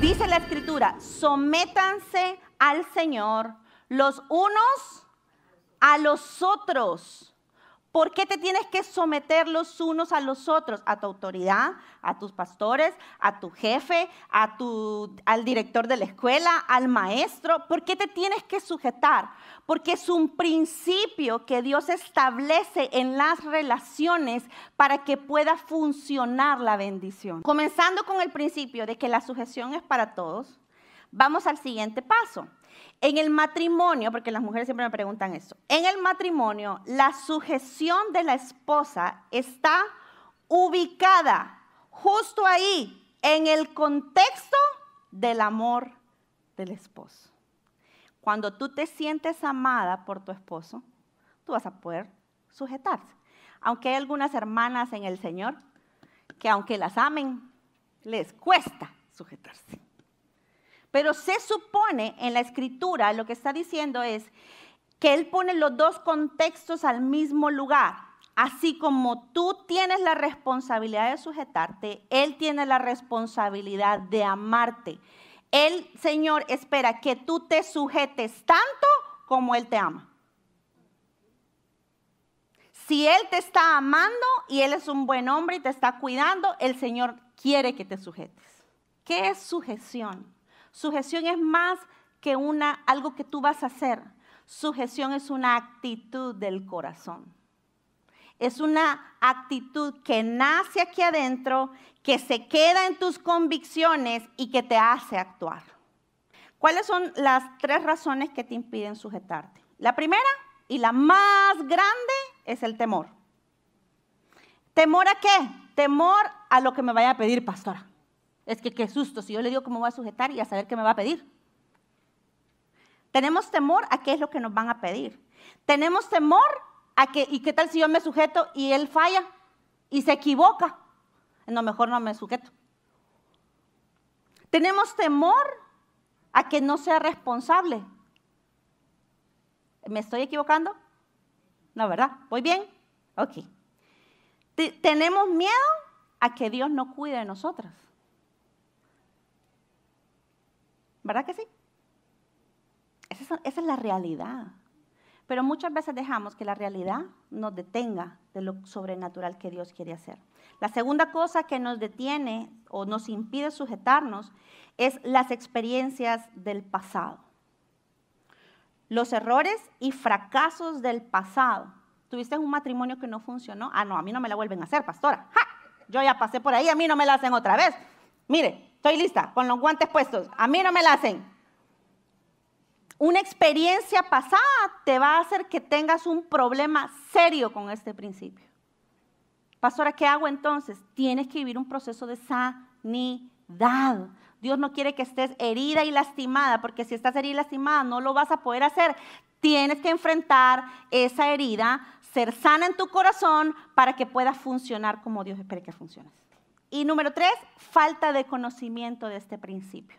Dice la escritura, sométanse al Señor los unos a los otros ¿Por qué te tienes que someter los unos a los otros? A tu autoridad, a tus pastores, a tu jefe, a tu, al director de la escuela, al maestro. ¿Por qué te tienes que sujetar? Porque es un principio que Dios establece en las relaciones para que pueda funcionar la bendición. Comenzando con el principio de que la sujeción es para todos, vamos al siguiente paso. En el matrimonio, porque las mujeres siempre me preguntan eso, en el matrimonio la sujeción de la esposa está ubicada justo ahí, en el contexto del amor del esposo. Cuando tú te sientes amada por tu esposo, tú vas a poder sujetarse. Aunque hay algunas hermanas en el Señor que aunque las amen, les cuesta sujetarse. Pero se supone en la escritura lo que está diciendo es que Él pone los dos contextos al mismo lugar. Así como tú tienes la responsabilidad de sujetarte, Él tiene la responsabilidad de amarte. El Señor espera que tú te sujetes tanto como Él te ama. Si Él te está amando y Él es un buen hombre y te está cuidando, el Señor quiere que te sujetes. ¿Qué es sujeción? Sujeción es más que una, algo que tú vas a hacer. Sujeción es una actitud del corazón. Es una actitud que nace aquí adentro, que se queda en tus convicciones y que te hace actuar. ¿Cuáles son las tres razones que te impiden sujetarte? La primera y la más grande es el temor. ¿Temor a qué? Temor a lo que me vaya a pedir, pastora es que qué susto, si yo le digo cómo voy a sujetar y a saber qué me va a pedir. Tenemos temor a qué es lo que nos van a pedir. Tenemos temor a que, ¿y qué tal si yo me sujeto y él falla y se equivoca? No, mejor no me sujeto. Tenemos temor a que no sea responsable. ¿Me estoy equivocando? No, ¿verdad? ¿Voy bien? Ok. tenemos miedo a que Dios no cuide de nosotras. ¿Verdad que sí? Esa, es la realidad. Pero muchas veces dejamos que la realidad nos detenga de lo sobrenatural que Dios quiere hacer. La segunda cosa que nos detiene o nos impide sujetarnos es las experiencias del pasado. Los errores y fracasos del pasado. Tuviste un matrimonio que no funcionó. Ah, no, a mí no me la vuelven a hacer, pastora. ¡Ja! Yo ya pasé por ahí, a mí no me la hacen otra vez. Mire, Estoy lista, con los guantes puestos. A mí no me la hacen. Una experiencia pasada te va a hacer que tengas un problema serio con este principio. Pastora, ¿qué hago entonces? Tienes que vivir un proceso de sanidad. Dios no quiere que estés herida y lastimada, porque si estás herida y lastimada no lo vas a poder hacer. Tienes que enfrentar esa herida, ser sana en tu corazón para que pueda funcionar como Dios espera que funcione. Y número tres, falta de conocimiento de este principio.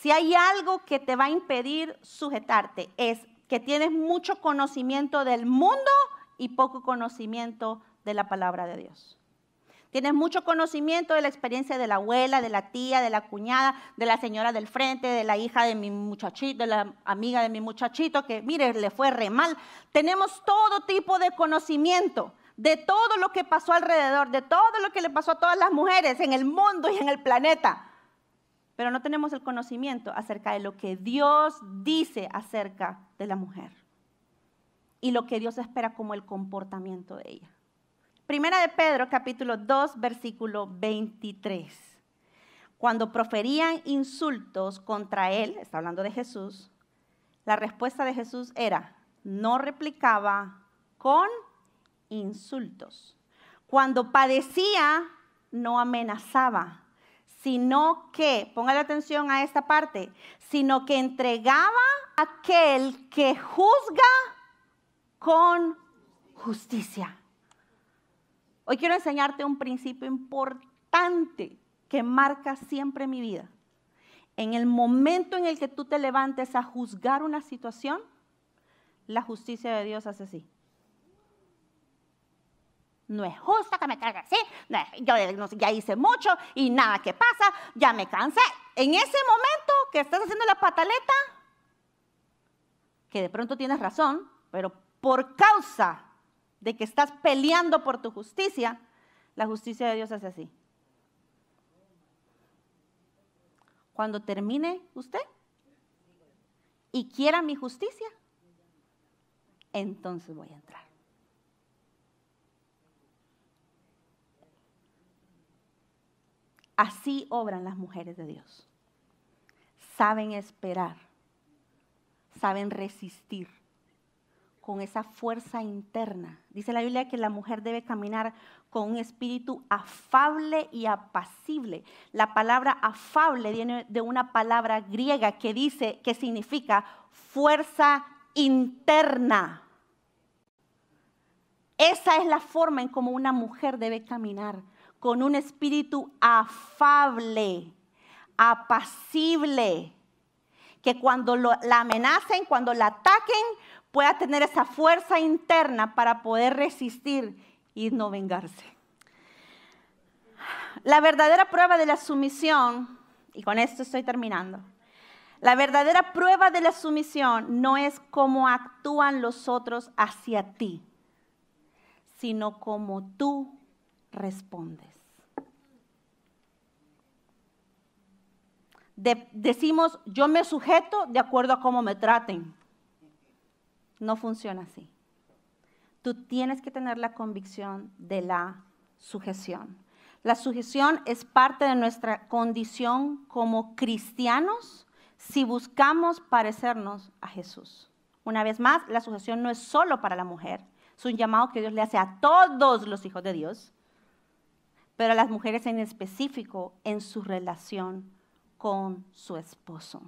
Si hay algo que te va a impedir sujetarte, es que tienes mucho conocimiento del mundo y poco conocimiento de la palabra de Dios. Tienes mucho conocimiento de la experiencia de la abuela, de la tía, de la cuñada, de la señora del frente, de la hija de mi muchachito, de la amiga de mi muchachito, que mire, le fue re mal. Tenemos todo tipo de conocimiento, de todo lo que pasó alrededor, de todo lo que le pasó a todas las mujeres en el mundo y en el planeta. Pero no tenemos el conocimiento acerca de lo que Dios dice acerca de la mujer y lo que Dios espera como el comportamiento de ella. Primera de Pedro, capítulo 2, versículo 23 cuando proferían insultos contra él, está hablando de Jesús, la respuesta de Jesús era, no replicaba con insultos. Cuando padecía, no amenazaba, sino que, ponga la atención a esta parte, sino que entregaba a aquel que juzga con justicia. Hoy quiero enseñarte un principio importante que marca siempre mi vida. En el momento en el que tú te levantes a juzgar una situación, la justicia de Dios hace así. No es justo que me cargue así. yo ya hice mucho y nada que pasa. Ya me cansé. En ese momento que estás haciendo la pataleta, que de pronto tienes razón, pero por causa de que estás peleando por tu justicia, la justicia de Dios es así. Cuando termine usted y quiera mi justicia, entonces voy a entrar. Así obran las mujeres de Dios. Saben esperar, saben resistir con esa fuerza interna. Dice la Biblia que la mujer debe caminar con un espíritu afable y apacible. La palabra afable viene de una palabra griega que dice que significa fuerza interna. Esa es la forma en cómo una mujer debe caminar con un espíritu afable, apacible, que cuando la amenacen, cuando la ataquen, pueda tener esa fuerza interna para poder resistir y no vengarse. La verdadera prueba de la sumisión, y con esto estoy terminando, la verdadera prueba de la sumisión no es cómo actúan los otros hacia ti, sino cómo tú respondes. decimos, yo me sujeto de acuerdo a cómo me traten. No funciona así. Tú tienes que tener la convicción de la sujeción. La sujeción es parte de nuestra condición como cristianos si buscamos parecernos a Jesús. Una vez más, la sujeción no es solo para la mujer, es un llamado que Dios le hace a todos los hijos de Dios, pero a las mujeres en específico en su relación con su esposo.